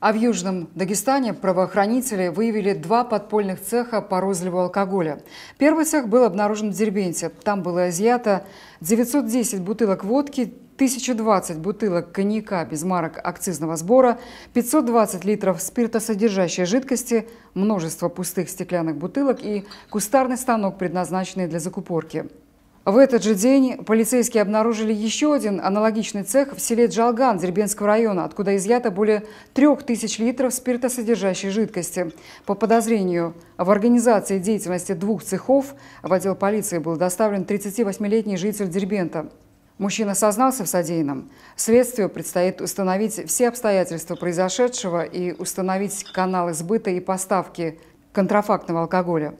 А в Южном Дагестане правоохранители выявили два подпольных цеха по розливу алкоголя. Первый цех был обнаружен в Дербенте. Там было изъято 910 бутылок водки, 1020 бутылок коньяка без марок акцизного сбора, 520 литров спиртосодержащей жидкости, множество пустых стеклянных бутылок и кустарный станок, предназначенный для закупорки. В этот же день полицейские обнаружили еще один аналогичный цех в селе Джалган Дербенского района, откуда изъято более 3000 литров спиртосодержащей жидкости. По подозрению в организации деятельности двух цехов в отдел полиции был доставлен 38-летний житель Дербента. Мужчина сознался в содеянном. Следствию предстоит установить все обстоятельства произошедшего и установить каналы сбыта и поставки контрафактного алкоголя.